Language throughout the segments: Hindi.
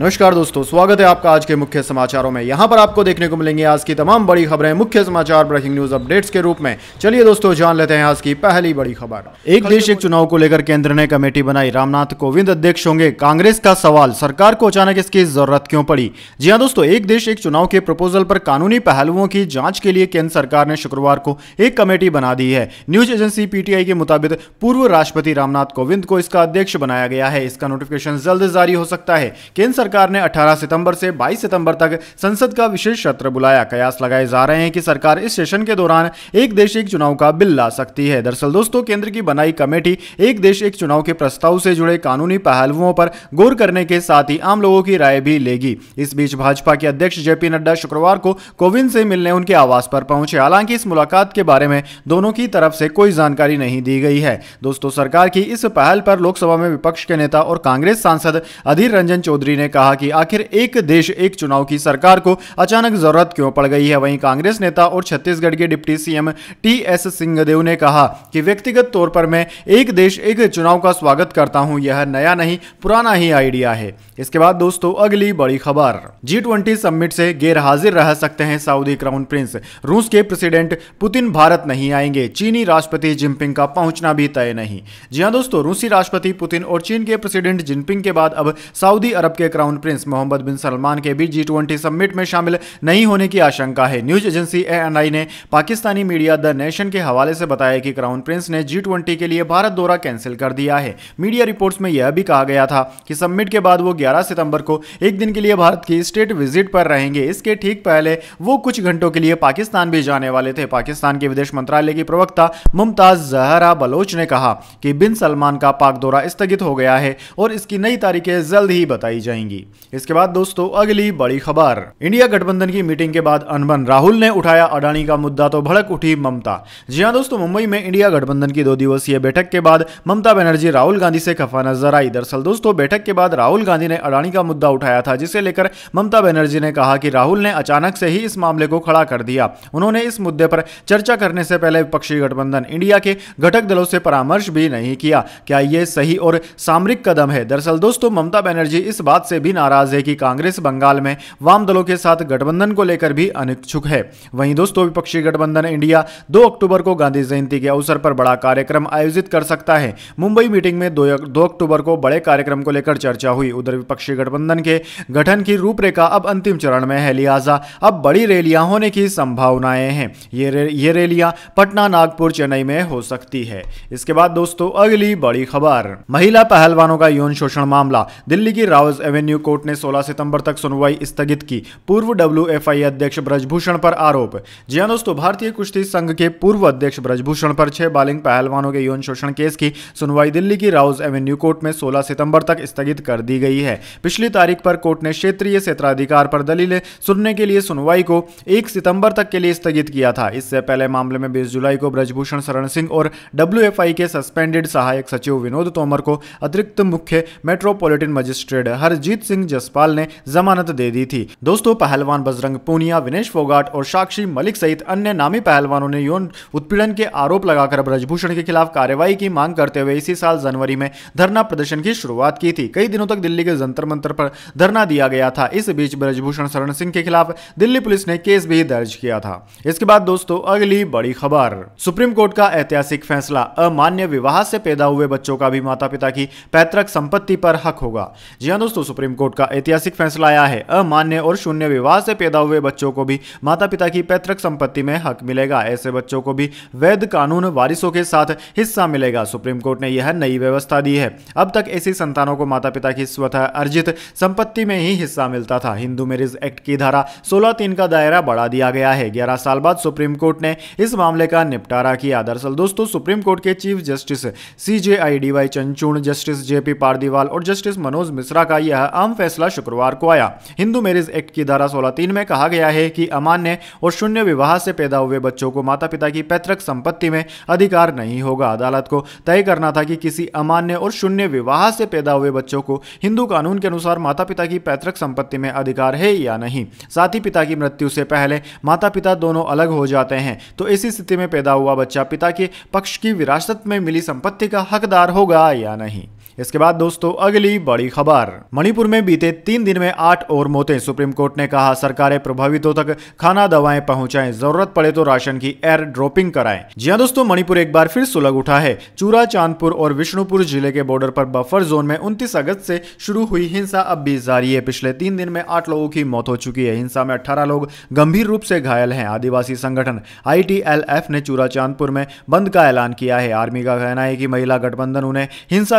नमस्कार दोस्तों स्वागत है आपका आज के मुख्य समाचारों में यहाँ पर आपको देखने को मिलेंगे आज की तमाम बड़ी खबरें मुख्य समाचार ब्रेकिंग न्यूज अपडेट्स के रूप में चलिए दोस्तों जान लेते हैं आज की पहली बड़ी खबर एक देश एक चुनाव को लेकर केंद्र ने कमेटी बनाई रामनाथ कोविंद अध्यक्ष होंगे कांग्रेस का सवाल सरकार को अचानक इसकी जरूरत क्यों पड़ी जी हाँ दोस्तों एक देश एक चुनाव के प्रपोजल पर कानूनी पहलुओं की जाँच के लिए केंद्र सरकार ने शुक्रवार को एक कमेटी बना दी है न्यूज एजेंसी पीटीआई के मुताबिक पूर्व राष्ट्रपति रामनाथ कोविंद को इसका अध्यक्ष बनाया गया है इसका नोटिफिकेशन जल्द जारी हो सकता है केंद्र सरकार ने 18 सितंबर से 22 सितंबर तक संसद का विशेष सत्र बुलाया कयास लगाए जा रहे हैं कि सरकार इस सेशन के दौरान एक देश एक चुनाव का बिल ला सकती है दरअसल दोस्तों केंद्र की बनाई कमेटी एक देश एक चुनाव के प्रस्ताव से जुड़े कानूनी पहलुओं पर गौर करने के साथ ही आम लोगों की राय भी लेगी इस बीच भाजपा के अध्यक्ष जेपी नड्डा शुक्रवार को कोविंद से मिलने उनके आवास पर पहुंचे हालांकि इस मुलाकात के बारे में दोनों की तरफ से कोई जानकारी नहीं दी गई है दोस्तों सरकार की इस पहल पर लोकसभा में विपक्ष के नेता और कांग्रेस सांसद अधीर रंजन चौधरी ने कहा कि आखिर एक देश एक चुनाव की सरकार को अचानक जरूरत क्यों पड़ गई है वहीं कांग्रेस नेता और छत्तीसगढ़ के deputy CM T S Singhdeo ने कहा कि व्यक्तिगत तौर पर मैं एक देश एक चुनाव का स्वागत करता हूं यह नया नहीं पुराना ही आइडिया है इसके बाद दोस्तों अगली बड़ी खबर जी ट्वेंटी समिट से गैर हाजिर रह सकते हैं सऊदी क्राउन प्रिंस रूस के प्रेसिडेंट पुतिन भारत नहीं आएंगे चीनी राष्ट्रपति जिनपिंग का पहुंचना भी तय नहीं जी हाँ दोस्तों रूसी राष्ट्रपति पुतिन और चीन के प्रेसिडेंट जिनपिंग के बाद अब सऊदी अरब के crown prince Mohammed bin Salman के भी जी ट्वेंटी समिट में शामिल नहीं होने की आशंका है न्यूज एजेंसी ए ने पाकिस्तानी मीडिया द नेशन के हवाले से बताया कि क्राउन प्रिंस ने जी ट्वेंटी के लिए भारत दौरा कैंसिल कर दिया है मीडिया रिपोर्ट्स में यह भी कहा गया था कि सम्मिट के बाद वो 11 सितंबर को एक दिन के लिए भारत की स्टेट विजिट पर रहेंगे इसके ठीक पहले वो कुछ घंटों के लिए पाकिस्तान भी जाने वाले थे पाकिस्तान के विदेश मंत्रालय की प्रवक्ता मुमताज जहरा बलोच ने कहा कि बिन सलमान का पाक दौरा स्थगित हो गया है और इसकी नई तारीखें जल्द ही बताई जाएंगी जाएंगी इसके बाद दोस्तों अगली बड़ी खबर इंडिया गठबंधन की मीटिंग के बाद अनबन राहुल ने उठाया अडानी का मुद्दा तो भड़क उठी ममता जी हाँ दोस्तों मुंबई में इंडिया गठबंधन की दो दिवसीय बैठक के बाद ममता बनर्जी राहुल गांधी से खफा नजर आई दरअसल दोस्तों बैठक के बाद राहुल गांधी ने अडानी का मुद्दा उठाया था जिसे लेकर ममता बनर्जी ने कहा कि राहुल ने अचानक से ही इस मामले को खड़ा कर दिया उन्होंने इस मुद्दे पर चर्चा करने से पहले विपक्षी गठबंधन इंडिया के घटक दलों से परामर्श भी नहीं किया क्या ये सही और सामरिक कदम है दरअसल दोस्तों ममता बनर्जी इस बात से भी नाराज है कि कांग्रेस बंगाल में वाम दलों के साथ गठबंधन को लेकर भी अनिच्छुक है वहीं दोस्तों विपक्षी गठबंधन इंडिया दो अक्टूबर को गांधी जयंती के अवसर पर बड़ा कार्यक्रम आयोजित कर सकता है मुंबई मीटिंग में दो अक्टूबर को बड़े कार्यक्रम को लेकर चर्चा हुई उधर विपक्षी गठबंधन के गठन की रूपरेखा अब अंतिम चरण में है लिहाजा अब बड़ी रैलियां होने की संभावनाएं हैं ये ये रैलियां पटना नागपुर चेन्नई में हो सकती है इसके बाद दोस्तों अगली बड़ी खबर महिला पहलवानों का यौन शोषण मामला दिल्ली की रावस एवेन्यू एवेन्यू कोर्ट ने 16 सितंबर तक सुनवाई स्थगित की पूर्व डब्ल्यू अध्यक्ष ब्रजभूषण पर आरोप जी हाँ दोस्तों भारतीय कुश्ती संघ के पूर्व अध्यक्ष ब्रजभूषण पर छह बालिंग पहलवानों के यौन शोषण केस की सुनवाई दिल्ली की राउज एवेन्यू कोर्ट में सोलह सितंबर तक स्थगित कर दी गई है पिछली तारीख पर कोर्ट ने क्षेत्रीय क्षेत्राधिकार पर दलीलें सुनने के लिए सुनवाई को एक सितंबर तक के लिए स्थगित किया था इससे पहले मामले में बीस जुलाई को ब्रजभूषण शरण सिंह और डब्ल्यू के सस्पेंडेड सहायक सचिव विनोद तोमर को अतिरिक्त मुख्य मेट्रोपोलिटन मजिस्ट्रेट हरजीत गुरमीत सिंह जसपाल ने जमानत दे दी थी दोस्तों पहलवान बजरंग पूनिया विनेश फोगाट और साक्षी मलिक सहित अन्य नामी पहलवानों ने यौन उत्पीड़न के आरोप लगाकर ब्रजभूषण के खिलाफ कार्रवाई की मांग करते हुए इसी साल जनवरी में धरना प्रदर्शन की शुरुआत की थी कई दिनों तक दिल्ली के जंतर मंत्र पर धरना दिया गया था इस बीच ब्रजभूषण शरण सिंह के खिलाफ दिल्ली पुलिस ने केस भी दर्ज किया था इसके बाद दोस्तों अगली बड़ी खबर सुप्रीम कोर्ट का ऐतिहासिक फैसला अमान्य विवाह से पैदा हुए बच्चों का भी माता पिता की पैतृक संपत्ति पर हक होगा जी हाँ दोस्तों सुप्रीम सुप्रीम कोर्ट का ऐतिहासिक फैसला आया है अमान्य और शून्य विवाह से पैदा हुए बच्चों को भी माता पिता की पैतृक संपत्ति में हक मिलेगा ऐसे बच्चों को भी वैध कानून वारिसों के साथ हिस्सा मिलेगा सुप्रीम कोर्ट ने यह नई व्यवस्था दी है अब तक ऐसी संतानों को माता पिता की स्वतः अर्जित संपत्ति में ही हिस्सा मिलता था हिंदू मैरिज एक्ट की धारा सोलह तीन का दायरा बढ़ा दिया गया है ग्यारह साल बाद सुप्रीम कोर्ट ने इस मामले का निपटारा किया दरअसल दोस्तों सुप्रीम कोर्ट के chief justice C J I D Y Chandrachud justice J P Pardiwala और जस्टिस मनोज मिश्रा का यह अहम फैसला शुक्रवार को आया हिंदू मैरिज एक्ट की धारा सोलह तीन में कहा गया है कि अमान्य और शून्य विवाह से पैदा हुए बच्चों को माता पिता की पैतृक संपत्ति में अधिकार नहीं होगा अदालत को तय करना था कि किसी अमान्य और शून्य विवाह से पैदा हुए बच्चों को हिंदू कानून के अनुसार माता पिता की पैतृक संपत्ति में अधिकार है या नहीं साथ ही पिता की मृत्यु से पहले माता पिता दोनों अलग हो जाते हैं तो ऐसी स्थिति में पैदा हुआ बच्चा पिता के पक्ष की विरासत में मिली संपत्ति का हकदार होगा या नहीं इसके बाद दोस्तों अगली बड़ी खबर मणिपुर में बीते तीन दिन में आठ और मौतें सुप्रीम कोर्ट ने कहा सरकारें प्रभावितों तक खाना दवाएं पहुंचाएं जरूरत पड़े तो राशन की एयर ड्रॉपिंग कराएं जी हाँ दोस्तों मणिपुर एक बार फिर सुलग उठा है चूरा चांदपुर और विष्णुपुर जिले के बॉर्डर पर बफर जोन में उनतीस अगस्त से शुरू हुई हिंसा अब भी जारी है पिछले तीन दिन में आठ लोगों की मौत हो चुकी है हिंसा में अठारह लोग गंभीर रूप से घायल है आदिवासी संगठन आई ने चूरा चांदपुर में बंद का ऐलान किया है आर्मी का कहना है की महिला गठबंधन उन्हें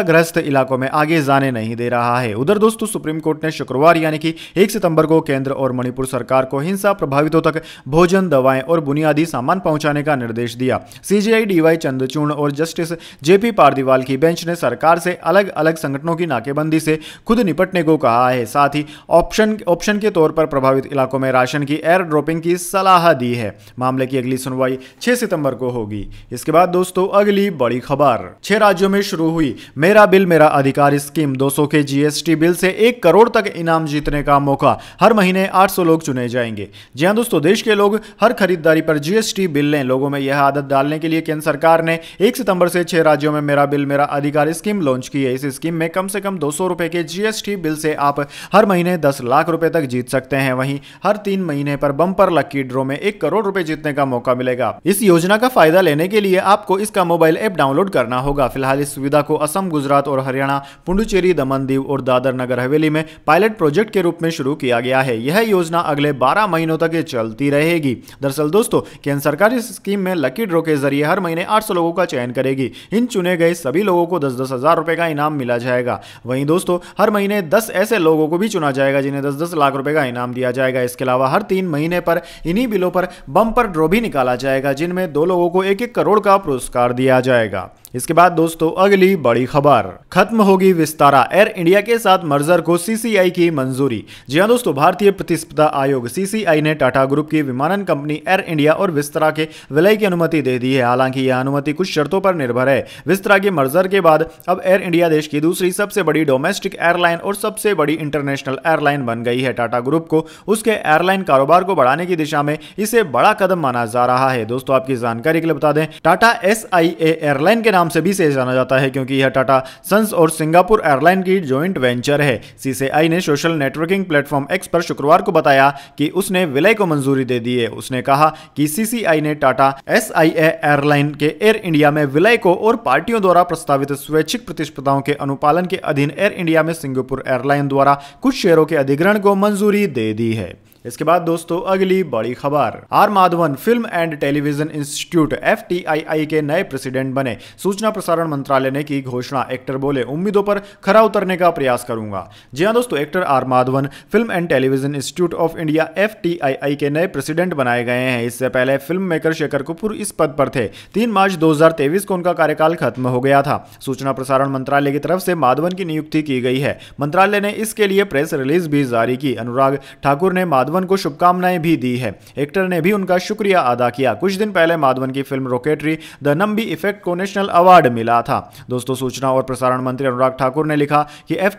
ग्रस्त इलाकों में आगे जाने नहीं दे रहा है उधर दोस्तों सुप्रीम कोर्ट ने शुक्रवार यानी कि एक सितंबर को केंद्र और मणिपुर सरकार को हिंसा प्रभावितों तक भोजन दवाएं और बुनियादी सामान पहुंचाने का निर्देश दिया सीजीआई डीवाई चंद्रचूर्ण और जस्टिस जेपी पारदीवाल की बेंच ने सरकार से अलग अलग संगठनों की नाकेबंदी से खुद निपटने को कहा है साथ ही ऑप्शन ऑप्शन के तौर पर प्रभावित इलाकों में राशन की एयर ड्रॉपिंग की सलाह दी है मामले की अगली सुनवाई छह सितंबर को होगी इसके बाद दोस्तों अगली बड़ी खबर छह राज्यों में शुरू हुई मेरा बिल मेरा मेरा अधिकार स्कीम 200 के जीएसटी बिल से एक करोड़ तक इनाम जीतने का मौका हर महीने 800 लोग चुने जाएंगे जी हाँ दोस्तों देश के लोग हर खरीदारी पर जीएसटी बिल लें लोगों में यह आदत डालने के लिए केंद्र सरकार ने एक सितंबर से छह राज्यों में मेरा बिल मेरा अधिकार स्कीम लॉन्च की है इस स्कीम में कम से कम दो के जीएसटी बिल से आप हर महीने दस लाख रुपए तक जीत सकते हैं वहीं हर तीन महीने पर बंपर लकी ड्रो में एक करोड़ रुपए जीतने का मौका मिलेगा इस योजना का फायदा लेने के लिए आपको इसका मोबाइल ऐप डाउनलोड करना होगा फिलहाल इस सुविधा को असम गुजरात और हरियाणा पुडुचेरी दीव और दादर नगर हवेली में पायलट प्रोजेक्ट के रूप में शुरू किया गया है यह योजना अगले 12 महीनों तक चलती रहेगी दरअसल दोस्तों केंद्र सरकार इस स्कीम में लकी ड्रो के जरिए हर महीने आठ लोगों का चयन करेगी इन चुने गए सभी लोगों को दस दस हजार का इनाम मिला जाएगा वहीं दोस्तों हर महीने दस ऐसे लोगों को भी चुना जाएगा जिन्हें दस दस लाख रुपए का इनाम दिया जाएगा इसके अलावा हर तीन महीने पर इन्हीं बिलों पर बम्पर ड्रॉ भी निकाला जाएगा जिनमें दो लोगों को एक एक करोड़ का पुरस्कार दिया जाएगा इसके बाद दोस्तों अगली बड़ी खबर खत्म होगी विस्तारा एयर इंडिया के साथ मर्जर को सीसीआई की मंजूरी जी हाँ दोस्तों भारतीय प्रतिस्पर्धा आयोग सीसीआई ने टाटा ग्रुप की विमानन कंपनी एयर इंडिया और विस्तरा के विलय की अनुमति दे दी है हालांकि यह अनुमति कुछ शर्तों पर निर्भर है विस्तरा के मर्जर के बाद अब एयर इंडिया देश की दूसरी सबसे बड़ी डोमेस्टिक एयरलाइन और सबसे बड़ी इंटरनेशनल एयरलाइन बन गई है टाटा ग्रुप को उसके एयरलाइन कारोबार को बढ़ाने की दिशा में इसे बड़ा कदम माना जा रहा है दोस्तों आपकी जानकारी के लिए बता दें टाटा एस एयरलाइन के नाम नाम से भी इसे जाना जाता है क्योंकि यह टाटा सन्स और सिंगापुर एयरलाइन की ज्वाइंट वेंचर है सीसीआई ने सोशल नेटवर्किंग प्लेटफॉर्म एक्स पर शुक्रवार को बताया कि उसने विलय को मंजूरी दे दी है उसने कहा कि सीसीआई ने टाटा एस एयरलाइन के एयर इंडिया में विलय को और पार्टियों द्वारा प्रस्तावित स्वैच्छिक प्रतिस्पर्धाओं के अनुपालन के अधीन एयर इंडिया में सिंगापुर एयरलाइन द्वारा कुछ शेयरों के अधिग्रहण को मंजूरी दे दी है इसके बाद दोस्तों अगली बड़ी खबर R Madhavan film and television institute F के नए प्रेसिडेंट बने सूचना प्रसारण मंत्रालय ने की घोषणा एक्टर बोले उम्मीदों पर खरा उतरने का प्रयास करूंगा जी हाँ दोस्तों actor R Madhavan film and television institute of India F के नए प्रेसिडेंट बनाए गए हैं इससे पहले फिल्म मेकर शेखर कपूर इस पद पर थे तीन मार्च दो को उनका कार्यकाल खत्म हो गया था सूचना प्रसारण मंत्रालय की तरफ से माधवन की नियुक्ति की गई है मंत्रालय ने इसके लिए प्रेस रिलीज भी जारी की अनुराग ठाकुर ने माधवन माधवन को शुभकामनाएं भी दी है एक्टर ने भी उनका शुक्रिया अदा किया कुछ दिन पहले माधवन की film Rocketry the Nambi effect को नेशनल अवार्ड मिला था दोस्तों सूचना और प्रसारण मंत्री अनुराग ठाकुर ने लिखा कि एफ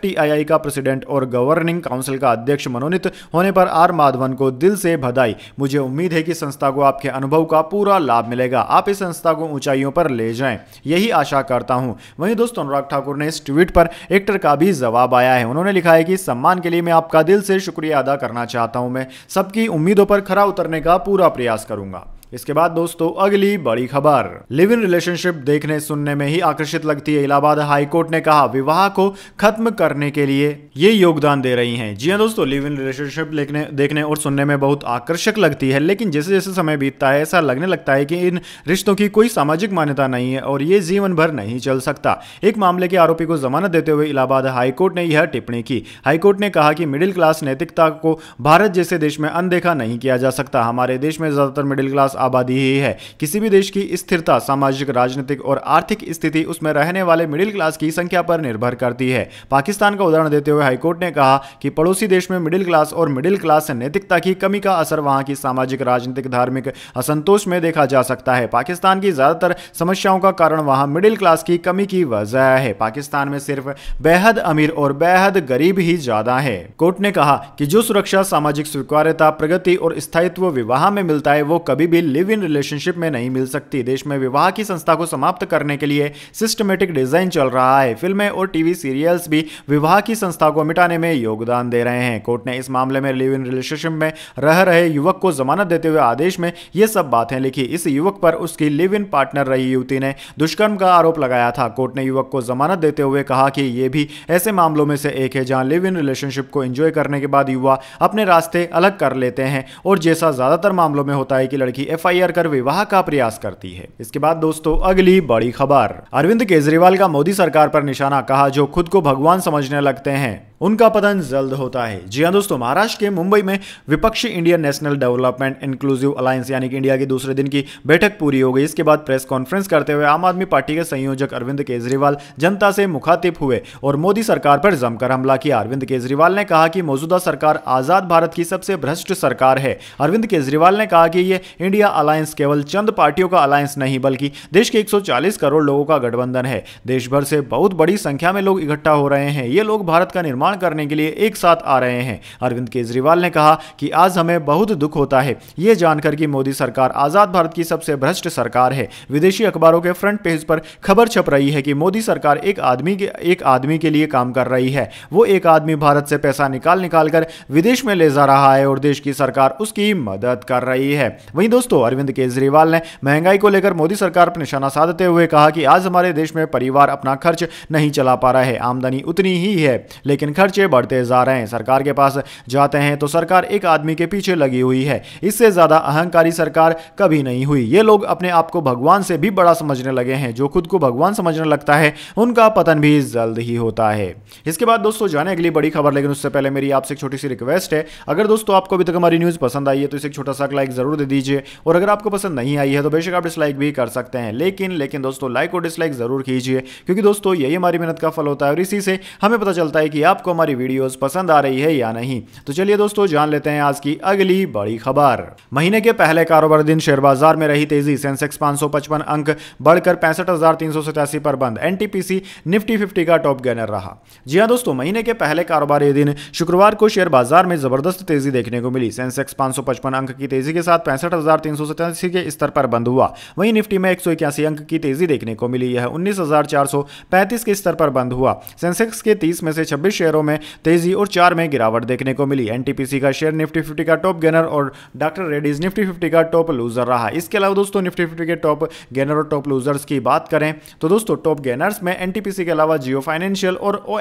का प्रेसिडेंट और गवर्निंग काउंसिल का अध्यक्ष मनोनीत होने पर आर माधवन को दिल से बधाई मुझे उम्मीद है कि संस्था को आपके अनुभव का पूरा लाभ मिलेगा आप इस संस्था को ऊंचाइयों पर ले जाएं यही आशा करता हूं वहीं दोस्तों अनुराग ठाकुर ने इस ट्वीट पर एक्टर का भी जवाब आया है उन्होंने लिखा है कि सम्मान के लिए मैं आपका दिल से शुक्रिया अदा करना चाहता हूं मैं मैं सबकी उम्मीदों पर खरा उतरने का पूरा प्रयास करूंगा इसके बाद दोस्तों अगली बड़ी खबर लिव इन रिलेशनशिप देखने सुनने में ही आकर्षित लगती है इलाहाबाद हाईकोर्ट ने कहा विवाह को खत्म करने के लिए ये योगदान दे रही हैं जी हाँ दोस्तों लिव इन रिलेशनशिप देखने और सुनने में बहुत आकर्षक लगती है लेकिन जैसे जैसे समय बीतता है ऐसा लगने लगता है कि इन रिश्तों की कोई सामाजिक मान्यता नहीं है और ये जीवन भर नहीं चल सकता एक मामले के आरोपी को जमानत देते हुए इलाहाबाद हाईकोर्ट ने यह टिप्पणी की हाईकोर्ट ने कहा कि मिडिल क्लास नैतिकता को भारत जैसे देश में अनदेखा नहीं किया जा सकता हमारे देश में ज्यादातर मिडिल क्लास आबादी ही है किसी भी देश की स्थिरता सामाजिक राजनीतिक और आर्थिक स्थिति उसमें रहने वाले मिडिल क्लास की संख्या पर निर्भर करती है पाकिस्तान का उदाहरण देते हुए हाईकोर्ट ने कहा कि पड़ोसी देश में मिडिल क्लास और मिडिल क्लास नैतिकता की कमी का असर वहां की सामाजिक राजनीतिक धार्मिक असंतोष में देखा जा सकता है पाकिस्तान की ज्यादातर समस्याओं का कारण वहां मिडिल क्लास की कमी की वजह है पाकिस्तान में सिर्फ बेहद अमीर और बेहद गरीब ही ज्यादा है कोर्ट ने कहा कि जो सुरक्षा सामाजिक स्वीकार्यता प्रगति और स्थायित्व विवाह में मिलता है वो कभी भी लिव इन रिलेशनशिप में नहीं मिल सकती देश में विवाह की संस्था को समाप्त करने के लिए सिस्टमेटिक डिजाइन चल रहा है फिल्में और टीवी सीरियल्स भी विवाह की संस्था को मिटाने में योगदान दे रहे हैं कोर्ट ने इस मामले में लिव इन रिलेशनशिप में रह रहे युवक को जमानत देते हुए आदेश में ये सब बातें लिखी इस युवक पर उसकी लिव इन पार्टनर रही युवती ने दुष्कर्म का आरोप लगाया था कोर्ट ने युवक को जमानत देते हुए कहा कि ये भी ऐसे मामलों में से एक है जहां लिव इन रिलेशनशिप को एंजॉय करने के बाद युवा अपने रास्ते अलग कर लेते हैं और जैसा ज्यादातर मामलों में होता है कि लड़की एफ एफआईआर कर विवाह का प्रयास करती है इसके बाद दोस्तों अगली बड़ी खबर अरविंद केजरीवाल का मोदी सरकार पर निशाना कहा जो खुद को भगवान समझने लगते हैं उनका पतन जल्द होता है जी हाँ दोस्तों महाराष्ट्र के मुंबई में विपक्षी Indian National development inclusive alliance यानी कि इंडिया के दूसरे दिन की बैठक पूरी हो गई इसके बाद प्रेस कॉन्फ्रेंस करते हुए आम आदमी पार्टी के संयोजक अरविंद केजरीवाल जनता से मुखातिब हुए और मोदी सरकार पर जमकर हमला किया अरविंद केजरीवाल ने कहा कि मौजूदा सरकार आजाद भारत की सबसे भ्रष्ट सरकार है अरविंद केजरीवाल ने कहा कि ये इंडिया अलायंस केवल चंद पार्टियों का अलायंस नहीं बल्कि देश के 140 करोड़ लोगों का गठबंधन है देश भर से बहुत बड़ी संख्या में लोग इकट्ठा हो रहे हैं ये लोग भारत का निर्माण करने के लिए एक साथ आ रहे हैं अरविंद केजरीवाल ने कहा कि आज हमें बहुत दुख होता है ये जानकर कि मोदी सरकार आज़ाद भारत की सबसे भ्रष्ट सरकार है विदेशी अखबारों के फ्रंट पेज पर खबर छप रही है कि मोदी सरकार एक आदमी के एक आदमी के लिए काम कर रही है वो एक आदमी भारत से पैसा निकाल निकाल कर विदेश में ले जा रहा है और देश की सरकार उसकी मदद कर रही है वहीं दोस्तों दोस्तों अरविंद केजरीवाल ने महंगाई को लेकर मोदी सरकार पर निशाना साधते हुए कहा कि आज हमारे देश में परिवार अपना खर्च नहीं चला पा रहा है आमदनी उतनी ही है लेकिन खर्चे बढ़ते जा रहे हैं सरकार के पास जाते हैं तो सरकार एक आदमी के पीछे लगी हुई है इससे ज़्यादा अहंकारी सरकार कभी नहीं हुई ये लोग अपने आप को भगवान से भी बड़ा समझने लगे हैं जो खुद को भगवान समझने लगता है उनका पतन भी जल्द ही होता है इसके बाद दोस्तों जाने अगली बड़ी खबर लेकिन उससे पहले मेरी आपसे एक छोटी सी रिक्वेस्ट है अगर दोस्तों आपको अभी तक हमारी न्यूज़ पसंद आई है तो इसे एक छोटा सा लाइक ज़रूर दे दीजिए और अगर आपको पसंद नहीं आई है तो बेशक आप डिसलाइक भी कर सकते हैं लेकिन लेकिन दोस्तों लाइक और डिसलाइक ज़रूर कीजिए क्योंकि दोस्तों यही हमारी मेहनत का फल होता है और इसी से हमें पता चलता है कि आपको हमारी वीडियोज़ पसंद आ रही है या नहीं तो चलिए दोस्तों जान लेते हैं आज की अगली बड़ी खबर महीने के पहले कारोबार दिन शेयर बाजार में रही तेजी सेंसेक्स पांच अंक बढ़कर पैंसठ पर बंद एनटीपीसी निफ्टी फिफ्टी का टॉप गेनर रहा जी हाँ दोस्तों महीने के पहले कारोबारी दिन शुक्रवार को शेयर बाजार में जबरदस्त तेजी देखने को मिली सेंसेक्स पांच अंक की तेजी के साथ पैंसठ तीन सौ सतासी के स्तर पर बंद हुआ वहीं निफ्टी में एक सौ इक्यासी अंक की तेजी देखने को मिली यह उन्नीस हजार चार सौ पैंतीस के स्तर पर बंद हुआ सेंसेक्स के तीस में से छब्बीस शेयरों में तेजी और चार में गिरावट देखने को मिली एनटीपीसी का शेयर निफ्टी फिफ्टी का टॉप गेनर और डॉक्टर रेडीज निफ्टी फिफ्टी का टॉप लूजर रहा इसके अलावा दोस्तों निफ्टी फिफ्टी के टॉप गेनर और टॉप लूजर्स की बात करें तो दोस्तों टॉप गेनर्स में एनटीपीसी के अलावा जियो फाइनेंशियल और ओ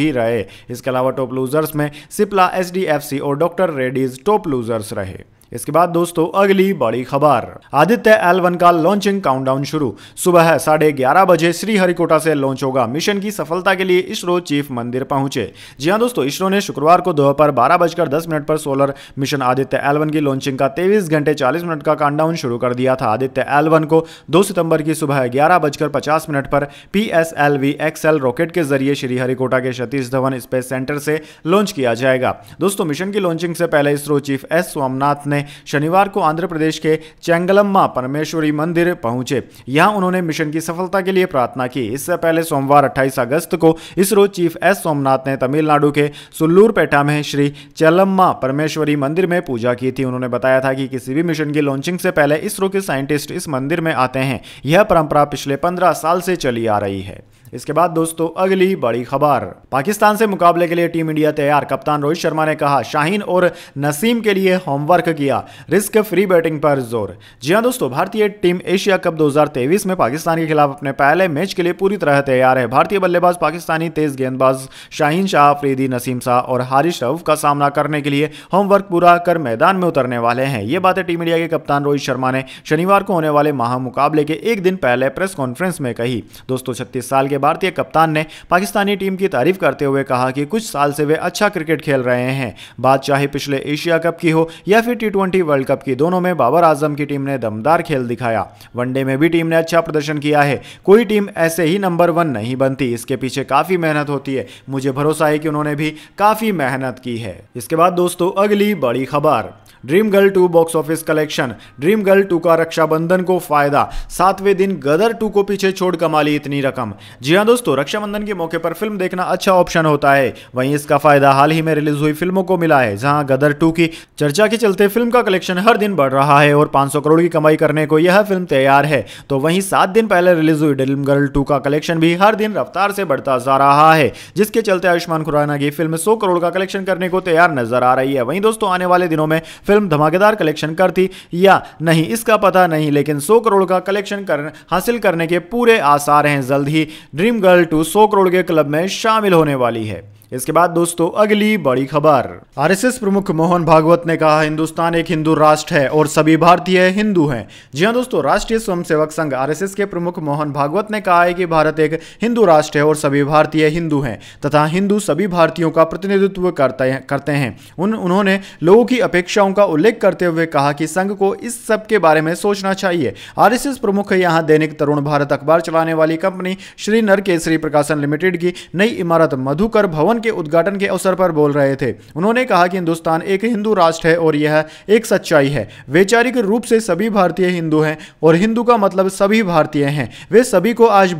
भी रहे इसके अलावा टॉप लूजर्स में सिप्ला एच और डॉक्टर रेडीज टॉप लूजर्स रहे इसके बाद दोस्तों अगली बड़ी खबर आदित्य एल वन का लॉन्चिंग काउंटडाउन शुरू सुबह साढ़े ग्यारह बजे श्रीहरिकोटा से लॉन्च होगा मिशन की सफलता के लिए इसरो चीफ मंदिर पहुंचे जी हाँ दोस्तों इसरो ने शुक्रवार को दोपहर बारह बजकर दस मिनट पर solar mission Aditya L one की लॉन्चिंग का तेईस घंटे चालीस मिनट का काउंटडाउन शुरू कर दिया था आदित्य एल वन को दो सितंबर की सुबह ग्यारह बजकर पचास मिनट पर P S L V XL rocket के जरिए श्रीहरिकोटा के सतीश धवन स्पेस सेंटर से लॉन्च किया जाएगा दोस्तों मिशन की लॉन्चिंग से पहले इसरो चीफ एस सोमनाथ ने में शनिवार को आंध्र प्रदेश के चेंगलम्मा परमेश्वरी मंदिर पहुंचे यहां उन्होंने मिशन की सफलता के लिए प्रार्थना की इससे पहले सोमवार 28 अगस्त को इसरो चीफ एस सोमनाथ ने तमिलनाडु के सुल्लूर पेटा में श्री चेलम्मा परमेश्वरी मंदिर में पूजा की थी उन्होंने बताया था कि किसी भी मिशन की लॉन्चिंग से पहले इसरो के साइंटिस्ट इस मंदिर में आते हैं यह परंपरा पिछले पंद्रह साल से चली आ रही है इसके बाद दोस्तों अगली बड़ी खबर पाकिस्तान से मुकाबले के लिए टीम इंडिया तैयार कप्तान रोहित शर्मा ने कहा शाहीन और नसीम के लिए होमवर्क किया रिस्क फ्री बैटिंग पर जोर जी हाँ दोस्तों भारतीय टीम एशिया कप 2023 में पाकिस्तान के खिलाफ अपने पहले मैच के लिए पूरी तरह तैयार है भारतीय बल्लेबाज पाकिस्तानी तेज गेंदबाज शाहीन शाह अफरीदी नसीम शाह और हारिश रऊफ का सामना करने के लिए होमवर्क पूरा कर मैदान में उतरने वाले हैं ये बातें टीम इंडिया के कप्तान रोहित शर्मा ने शनिवार को होने वाले महामुकाबले के एक दिन पहले प्रेस कॉन्फ्रेंस में कही दोस्तों छत्तीस साल के भारतीय कप्तान ने पाकिस्तानी टीम की तारीफ करते हुए कहा कि कुछ साल से वे अच्छा क्रिकेट खेल रहे हैं बात चाहे पिछले एशिया कप की हो या फिर टी वर्ल्ड कप की दोनों में बाबर आजम की टीम ने दमदार खेल दिखाया वनडे में भी टीम ने अच्छा प्रदर्शन किया है कोई टीम ऐसे ही नंबर वन नहीं बनती इसके पीछे काफी मेहनत होती है मुझे भरोसा है कि उन्होंने भी काफी मेहनत की है इसके बाद दोस्तों अगली बड़ी खबर dream girl two box office collection dream girl two का रक्षाबंधन को फायदा सातवें दिन गदर टू को पीछे छोड़ कमा ली इतनी रकम जी हाँ दोस्तों रक्षाबंधन के मौके पर फिल्म देखना अच्छा ऑप्शन होता है वहीं इसका फायदा हाल ही में रिलीज हुई फिल्मों को मिला है जहां गदर टू की चर्चा के चलते फिल्म का कलेक्शन हर दिन बढ़ रहा है और पांच करोड़ की कमाई करने को यह फिल्म तैयार है तो वहीं सात दिन पहले रिलीज हुई ड्रीम गर्ल टू का कलेक्शन भी हर दिन रफ्तार से बढ़ता जा रहा है जिसके चलते आयुष्मान खुराना की फिल्म सौ करोड़ का कलेक्शन करने को तैयार नजर आ रही है वहीं दोस्तों आने वाले दिनों में फिल्म धमाकेदार कलेक्शन करती या नहीं इसका पता नहीं लेकिन सौ करोड़ का कलेक्शन कर हासिल करने के पूरे आसार हैं जल्द ही ड्रीम गर्ल टू सौ करोड़ के क्लब में शामिल होने वाली है इसके बाद दोस्तों अगली बड़ी खबर आरएसएस प्रमुख मोहन भागवत ने कहा हिंदुस्तान एक हिंदू राष्ट्र है और सभी भारतीय हिंदू हैं जी हाँ दोस्तों राष्ट्रीय स्वयंसेवक संघ आरएसएस के प्रमुख मोहन भागवत ने कहा है कि भारत एक हिंदू राष्ट्र है और सभी भारतीय हिंदू हैं तथा हिंदू सभी भारतीयों का प्रतिनिधित्व करते हैं करते हैं उन उन्होंने लोगों की अपेक्षाओं का उल्लेख करते हुए कहा कि संघ को इस सब के बारे में सोचना चाहिए आर प्रमुख यहाँ दैनिक तरुण भारत अखबार चलाने वाली कंपनी श्री नरकेसरी प्रकाशन लिमिटेड की नई इमारत मधुकर भवन के उद्घाटन के अवसर पर बोल रहे थे उन्होंने कहा कि हिंदुस्तान एक हिंदू राष्ट्र है और यह एक सच्चाई है वैचारिक रूप से सभी भारतीय हिंदू हैं और हिंदू का मतलब सभी भारतीय हैं वे सभी को आज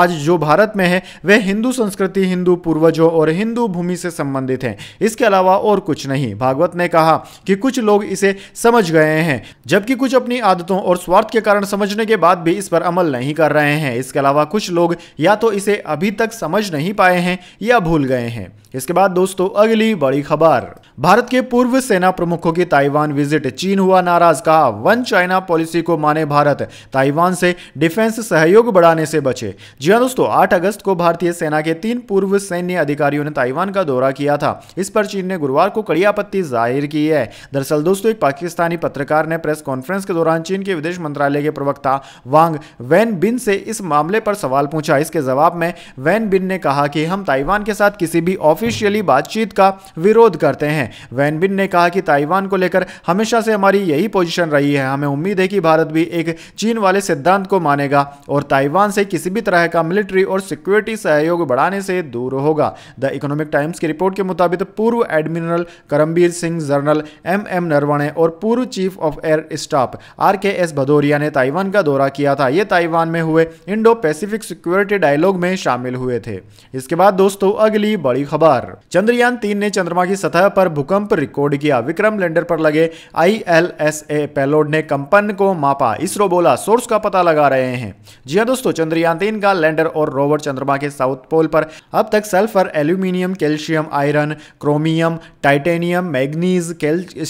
आज जो भारत में है वह हिंदू संस्कृति हिंदू पूर्वजों और हिंदू भूमि से संबंधित हैं इसके अलावा और कुछ नहीं भागवत ने कहा कि कुछ लोग इसे समझ गए हैं जबकि कुछ अपनी आदतों और स्वार्थ के कारण समझने के बाद भी इस पर अमल नहीं कर रहे हैं इसके अलावा कुछ लोग या तो इसे अभी तक समझ नहीं पाए हैं या भूल गए हैं हैं इसके बाद दोस्तों अगली बड़ी खबर भारत के पूर्व सेना प्रमुखों की ताइवान विजिट चीन हुआ नाराज कहा वन चाइना पॉलिसी को माने भारत ताइवान से डिफेंस सहयोग बढ़ाने से बचे जी हाँ दोस्तों 8 अगस्त को भारतीय सेना के तीन पूर्व सैन्य अधिकारियों ने ताइवान का दौरा किया था इस पर चीन ने गुरुवार को कड़ी आपत्ति जाहिर की है दरअसल दोस्तों एक पाकिस्तानी पत्रकार ने प्रेस कॉन्फ्रेंस के दौरान चीन के विदेश मंत्रालय के प्रवक्ता वांग वैन बिन से इस मामले पर सवाल पूछा इसके जवाब में वैन बिन ने कहा कि हम ताइवान के साथ किसी भी भी ऑफिशियली बातचीत का विरोध करते हैं वैनबिन ने कहा कि ताइवान को लेकर हमेशा से हमारी यही पोजीशन रही है हमें उम्मीद है कि भारत भी एक चीन वाले सिद्धांत को मानेगा और ताइवान से किसी भी तरह का मिलिट्री और सिक्योरिटी सहयोग बढ़ाने से दूर होगा द इकोनॉमिक टाइम्स की रिपोर्ट के मुताबिक पूर्व admiral Karambir Singh general M M Naravane और पूर्व chief of air staff R K S Bhadauria ने ताइवान का दौरा किया था ये ताइवान में हुए इंडो पैसिफिक सिक्योरिटी डायलॉग में शामिल हुए थे इसके बाद दोस्तों अगली बड़ी बड़ी खबर चंद्रयान तीन ने चंद्रमा की सतह पर भूकंप रिकॉर्ड किया विक्रम लैंडर पर लगे I L S A payload ने कंपन को मापा इसरो बोला सोर्स का पता लगा रहे हैं जी हाँ दोस्तों चंद्रयान तीन का लैंडर और रोवर चंद्रमा के साउथ पोल पर अब तक sulphur aluminium calcium iron chromium titanium manganese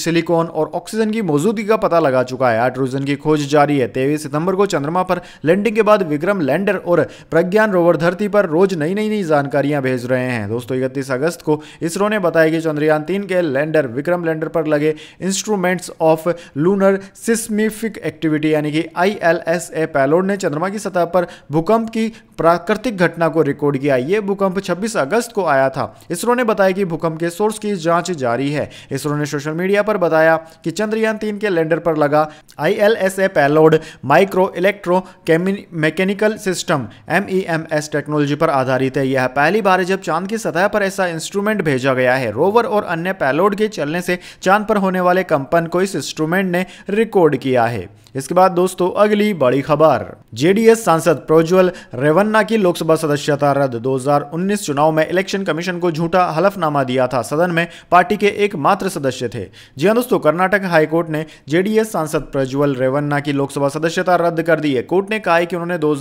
silicon और ऑक्सीजन की मौजूदगी का पता लगा चुका है हाइड्रोजन की खोज जारी है तेईस सितंबर को चंद्रमा पर लैंडिंग के बाद विक्रम लैंडर और प्रज्ञान रोवर धरती पर रोज नई नई नई जानकारियां भेज रहे हैं दोस्तों इकतीस अगस्त को इसरो ने बताया कि चंद्रयान तीन के लैंडर विक्रम लैंडर पर लगे instruments of lunar seismic activity यानी कि आई एल एस ए पैलोड ने चंद्रमा की सतह पर भूकंप की प्राकृतिक घटना को रिकॉर्ड किया ये भूकंप 26 अगस्त को आया था इसरो ने बताया कि भूकंप के सोर्स की जांच जारी है इसरो ने सोशल मीडिया पर बताया कि चंद्रयान तीन के लैंडर पर लगा I L S A payload micro electro mechanical system M E M S technology पर आधारित है यह पहली बार है जब चांद की सतह पर ऐसा इंस्ट्रूमेंट भेजा गया है रोवर और अन्य पैलोड के चलने से चांद पर होने वाले कंपन को इस इंस्ट्रूमेंट ने रिकॉर्ड किया है इसके बाद दोस्तों अगली बड़ी खबर जेडीएस सांसद प्रोज्वल रेवन्ना की लोकसभा सदस्यता रद्द 2019 चुनाव में इलेक्शन कमीशन को झूठा हलफनामा दिया था सदन में पार्टी के एकमात्र सदस्य थे जी हाँ दोस्तों कर्नाटक हाईकोर्ट ने जेडीएस सांसद प्रज्वल रेवन्ना की लोकसभा सदस्यता रद्द कर दी है कोर्ट ने कहा है कि उन्होंने दो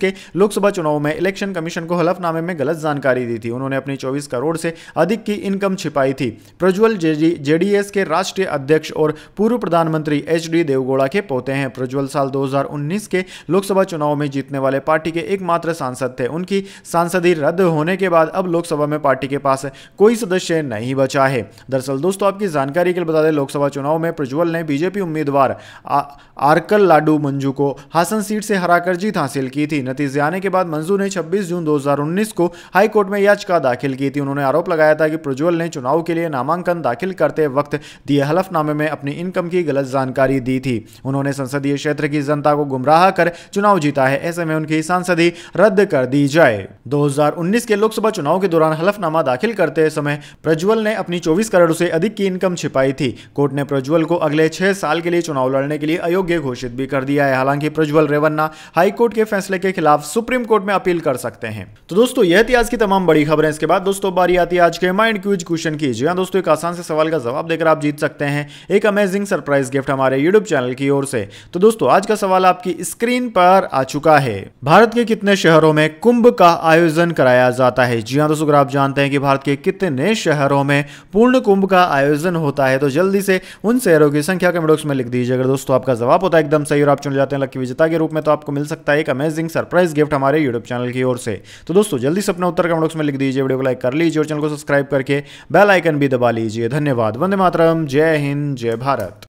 के लोकसभा चुनाव में इलेक्शन कमीशन को हलफनामे में गलत जानकारी दी थी उन्होंने अपनी चौबीस करोड़ से अधिक की इनकम छिपाई थी प्रज्वल जेडीएस के राष्ट्रीय अध्यक्ष और पूर्व प्रधानमंत्री एच देवगौड़ा के पोते होते हैं प्रज्वल साल 2019 के लोकसभा चुनाव में जीतने वाले पार्टी के एकमात्र सांसद थे उनकी सांसदी रद्द होने के बाद अब लोकसभा में पार्टी के पास कोई सदस्य नहीं बचा है दरअसल दोस्तों आपकी जानकारी के लिए बता दें लोकसभा चुनाव में प्रज्वल ने बीजेपी उम्मीदवार आरकल लाडू मंजू को हासन सीट से हराकर जीत हासिल की थी नतीजे आने के बाद मंजू ने छब्बीस जून दो को हाईकोर्ट में याचिका दाखिल की थी उन्होंने आरोप लगाया था कि प्रज्वल ने चुनाव के लिए नामांकन दाखिल करते वक्त दिए हलफनामे में अपनी इनकम की गलत जानकारी दी थी उन्होंने संसदीय क्षेत्र की जनता को गुमराह कर चुनाव जीता है ऐसे में उनकी सांसदी रद्द कर दी जाए 2019 के लोकसभा चुनाव के दौरान हलफनामा दाखिल करते समय प्रज्वल ने अपनी 24 करोड़ से अधिक की इनकम छिपाई थी कोर्ट ने प्रज्वल को अगले छह साल के लिए चुनाव लड़ने के लिए अयोग्य घोषित भी कर दिया है हालांकि प्रज्वल रेवन्ना हाईकोर्ट के फैसले के खिलाफ सुप्रीम कोर्ट में अपील कर सकते हैं तो दोस्तों यह थी आज की तमाम बड़ी खबरें इसके बाद दोस्तों बारी आती है आज के माइंड क्यूज क्वेश्चन की जी हाँ दोस्तों एक आसान से सवाल का जवाब देकर आप जीत सकते हैं एक अमेजिंग सरप्राइज गिफ्ट हमारे यूट्यूब चैनल की ओर से तो दोस्तों आज का सवाल आपकी स्क्रीन पर आ चुका है भारत के कितने शहरों में कुंभ का आयोजन कराया जाता है जी हाँ दोस्तों अगर आप जानते हैं कि भारत के कितने शहरों में पूर्ण कुंभ का आयोजन होता है तो जल्दी से उन शहरों की संख्या कमेंट बॉक्स में लिख दीजिए अगर दोस्तों आपका जवाब होता है एकदम सही और आप चुन जाते हैं लक्की विजेता के रूप में तो आपको मिल सकता है एक अमेजिंग सरप्राइज गिफ्ट हमारे यूट्यूब चैनल की ओर से तो दोस्तों जल्दी से अपना उत्तर कमेंट बॉक्स में लिख दीजिए वीडियो को लाइक कर लीजिए और चैनल को सब्सक्राइब करके बेल आइकन भी दबा लीजिए धन्यवाद वंदे मातरम जय हिंद जय भारत